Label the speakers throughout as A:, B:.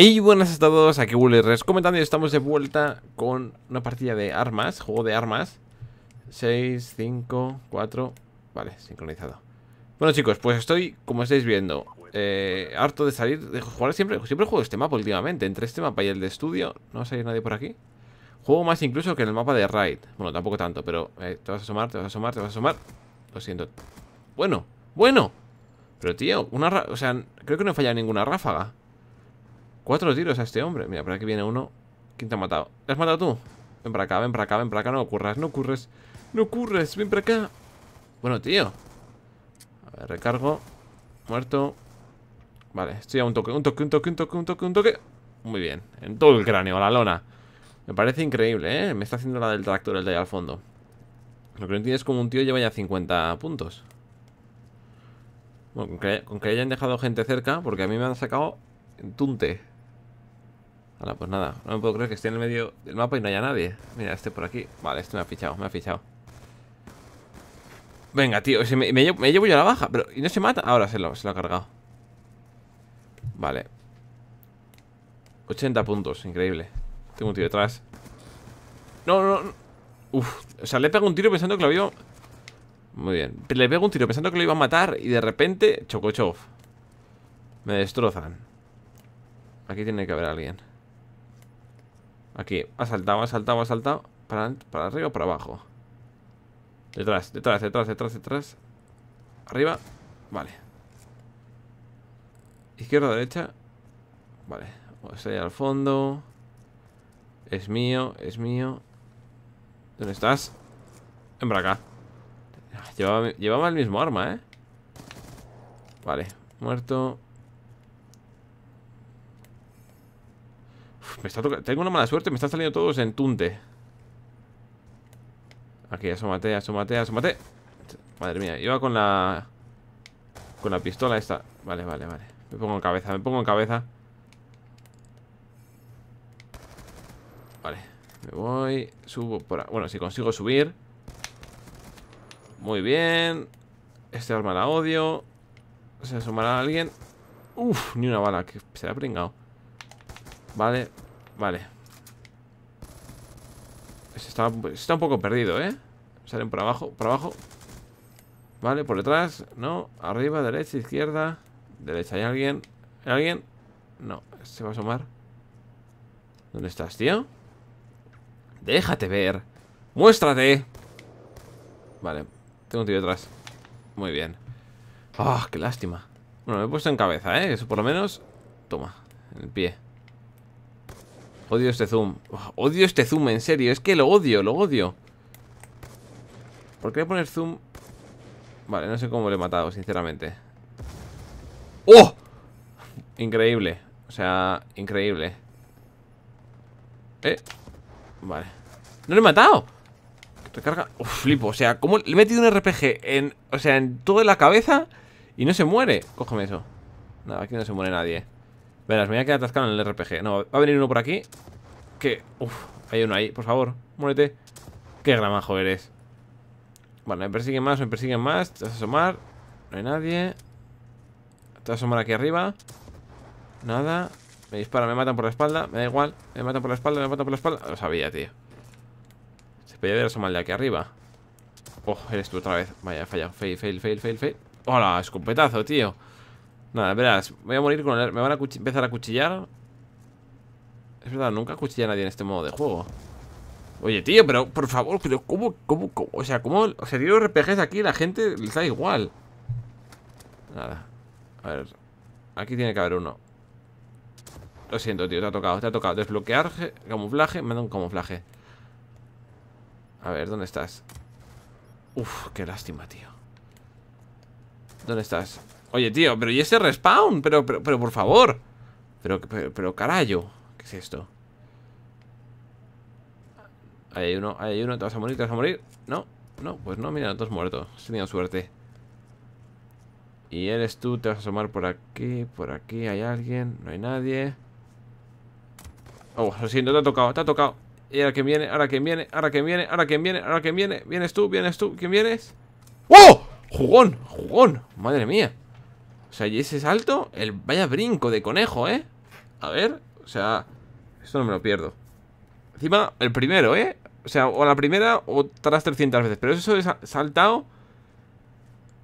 A: Hey, buenas a todos, aquí Res comentando y estamos de vuelta con una partida de armas, juego de armas 6, 5, 4, vale, sincronizado Bueno chicos, pues estoy, como estáis viendo, eh, harto de salir, de jugar siempre, siempre juego este mapa últimamente Entre este mapa y el de estudio, no va a salir nadie por aquí Juego más incluso que en el mapa de Raid Bueno, tampoco tanto, pero eh, te vas a asomar, te vas a asomar, te vas a asomar Lo siento Bueno, bueno Pero tío, una... O sea, creo que no he fallado ninguna ráfaga Cuatro tiros a este hombre. Mira, por aquí viene uno. ¿Quién te ha matado? ¿Le has matado tú? Ven para acá, ven para acá, ven para acá. No ocurras, no ocurres. No ocurres, ven para acá. Bueno, tío. A ver, recargo. Muerto. Vale, estoy a un toque, un toque, un toque, un toque, un toque, un toque. Muy bien. En todo el cráneo, la lona. Me parece increíble, ¿eh? Me está haciendo la del tractor el de ahí al fondo. Lo que no entiendo es como un tío lleva ya 50 puntos. Bueno, con que, con que hayan dejado gente cerca, porque a mí me han sacado en tunte. Vale, pues nada, no me puedo creer que esté en el medio del mapa y no haya nadie. Mira, este por aquí. Vale, este me ha fichado, me ha fichado. Venga, tío, me, llevo, yo a la baja, pero. ¿Y no se mata? Ahora se lo, se lo ha cargado. Vale. 80 puntos, increíble. Tengo un tío detrás. No, no, no. Uf, o sea, le pego un tiro pensando que lo había. Muy bien. Le pego un tiro pensando que lo iba a matar y de repente. chocochof Me destrozan. Aquí tiene que haber alguien. Aquí, ha saltado, ha saltado, ha saltado. Para, para arriba o para abajo. Detrás, detrás, detrás, detrás, detrás. Arriba. Vale. Izquierda, derecha. Vale. O sea, al fondo. Es mío, es mío. ¿Dónde estás? ¿En para acá. Ah, llevaba, llevaba el mismo arma, ¿eh? Vale, muerto. Tengo una mala suerte, me están saliendo todos en tunte. Aquí, asómate, asómate, asómate. Madre mía, iba con la... Con la pistola esta. Vale, vale, vale. Me pongo en cabeza, me pongo en cabeza. Vale, me voy. Subo por... Bueno, si consigo subir. Muy bien. Este arma la odio. Se asomará alguien. Uf, ni una bala, que se ha pringado. Vale, Vale está, un poco perdido, ¿eh? Salen por abajo, por abajo Vale, por detrás No, arriba, derecha, izquierda Derecha, ¿hay alguien? ¿Hay alguien? No, se va a asomar ¿Dónde estás, tío? Déjate ver ¡Muéstrate! Vale, tengo un tío detrás Muy bien ¡Ah, qué lástima! Bueno, me he puesto en cabeza, ¿eh? Eso por lo menos... Toma, en el pie Odio este zoom. odio este zoom, en serio. Es que lo odio, lo odio. ¿Por qué poner zoom? Vale, no sé cómo le he matado, sinceramente. ¡Oh! Increíble. O sea, increíble. ¿Eh? Vale. ¡No lo he matado! Recarga. Uf, flipo. O sea, ¿cómo le he metido un RPG en. O sea, en toda la cabeza y no se muere? Cógeme eso. Nada, aquí no se muere nadie. Verás, me voy a quedar atascado en el RPG. No, va a venir uno por aquí. Que... Uf, hay uno ahí, por favor. Muérete. Qué gramajo eres. Bueno, me persiguen más, me persiguen más. Te vas a asomar. No hay nadie. Te vas a asomar aquí arriba. Nada. Me disparan, me matan por la espalda. Me da igual. Me matan por la espalda, me matan por la espalda. Lo sabía, tío. Se podía ver asomar de aquí arriba. Oh, eres tú otra vez. Vaya, falla. Fail, fail, fail, fail, fail. ¡Hola! Escopetazo, tío. Nada, verás, voy a morir con el... Me van a empezar a cuchillar Es verdad, nunca cuchilla a nadie en este modo de juego Oye, tío, pero por favor, pero ¿cómo, cómo, cómo? O sea, ¿cómo? O sea, tío RPGs aquí la gente les da igual Nada A ver, aquí tiene que haber uno Lo siento, tío, te ha tocado, te ha tocado Desbloquear, camuflaje, me da un camuflaje A ver, ¿dónde estás? Uf, qué lástima, tío ¿Dónde estás? Oye, tío, pero ¿y ese respawn? Pero, pero, pero por favor. Pero, pero, pero carajo. ¿Qué es esto? Ahí hay uno, ahí hay uno. ¿Te vas a morir? ¿Te vas a morir? No, no, pues no, mira, dos muertos. He tenido suerte. Y eres tú, te vas a asomar por aquí, por aquí, hay alguien, no hay nadie. Oh, lo siento, te ha tocado, te ha tocado. Y ahora que viene, ahora quien viene, ahora quien viene, ahora quien viene, ahora quien viene, vienes tú, vienes tú, ¿quién vienes? ¡Oh! ¡Jugón! ¡Jugón! ¡Madre mía! O sea, y ese salto, el vaya brinco de conejo, ¿eh? A ver, o sea, esto no me lo pierdo. Encima, el primero, ¿eh? O sea, o la primera o tras 300 veces. Pero eso es saltado.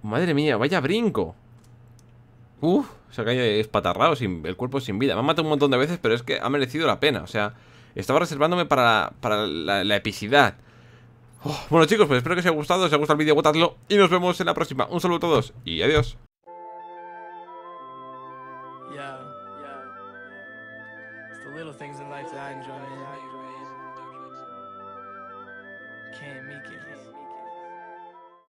A: Madre mía, vaya brinco. Uf, sea, que hay espatarrado, sin, el cuerpo sin vida. Me ha matado un montón de veces, pero es que ha merecido la pena. O sea, estaba reservándome para, la, epicidad. Oh, bueno chicos, pues espero que os haya gustado. Si os ha gustado el vídeo, votadlo. Y nos vemos en la próxima. Un saludo a todos y adiós. Yeah. Yeah. It's the little things in life that I enjoy,